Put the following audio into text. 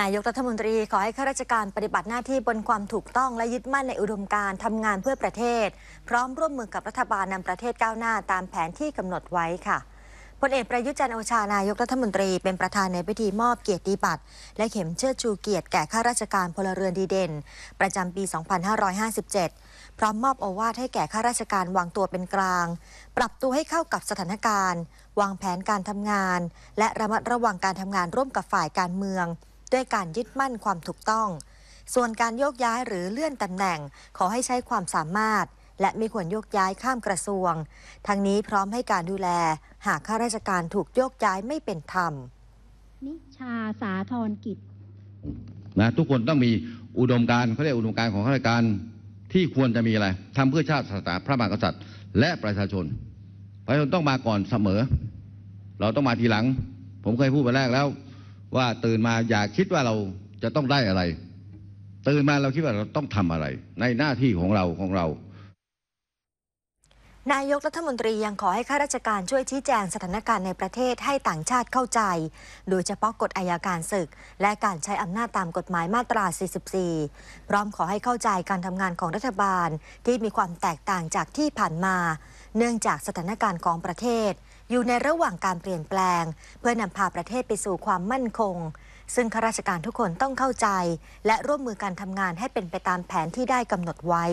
นายกรัฐมนตรีขอให้ข้าราชการปฏิบัติหน้าที่บนความถูกต้องและยึดมั่นในอุดมการทำงานเพื่อประเทศ พร้อมร่วมมือกับรัฐบาลนำประเทศก้าวหน้าตามแผนที่กำหนดไว้ค่ะพลเอกประยุจันโอชา นายกรัฐมนตรี เป็นประธานในพิธีมอบเกียรติบัตร และเข็มเชิดชูเกียรติแก่ข้าราชการพลเรือนดีเด่นประจำปี 2557 พร้อมมอบโอวาทให้แก่ข้าราชการวางตัวเป็นกลาง ปรับตัวให้เข้ากับสถานการณ์ วางแผนการทำงาน และระมัดระวังการทำงานร่วมกับฝ่ายการเมืองด้วยการยึดมั่นความถูกต้อง ส่วนการโยกย้ายหรือเลื่อนตำแหน่ง ขอให้ใช้ความสามารถ และไม่ควรโยกย้ายข้ามกระทรวง ทั้งนี้พร้อมให้การดูแล หากข้าราชการถูกโยกย้ายไม่เป็นธรรม นิชาสาธรกิจ นะทุกคนต้องมีอุดมการเขาเรียกอุดมการของข้าราชการที่ควรจะมีอะไร ทำเพื่อชาติศาสนาพระมหากษัตริย์ และประชาชนประชาชนต้องมาก่อนเสมอ เราต้องมาทีหลัง ผมเคยพูดไปแรกแล้วว่าตื่นมาอย่าคิดว่าเราจะต้องได้อะไร ตื่นมาเราคิดว่าเราต้องทำอะไรในหน้าที่ของเราของเรา นายกรัฐมนตรียังขอให้ข้าราชการช่วยชี้แจงสถานการณ์ในประเทศให้ต่างชาติเข้าใจ โดยเฉพาะกฎอายการศึก และการใช้อำนาจตามกฎหมายมาตรา 44 พร้อมขอให้เข้าใจการทำงานของรัฐบาลที่มีความแตกต่างจากที่ผ่านมา เนื่องจากสถานการณ์ของประเทศอยู่ในระหว่างการเปลี่ยนแปลง เพื่อนำพาประเทศไปสู่ความมั่นคง ซึ่งข้าราชการทุกคนต้องเข้าใจ และร่วมมือการทำงานให้เป็นไปตามแผนที่ได้กำหนดไว้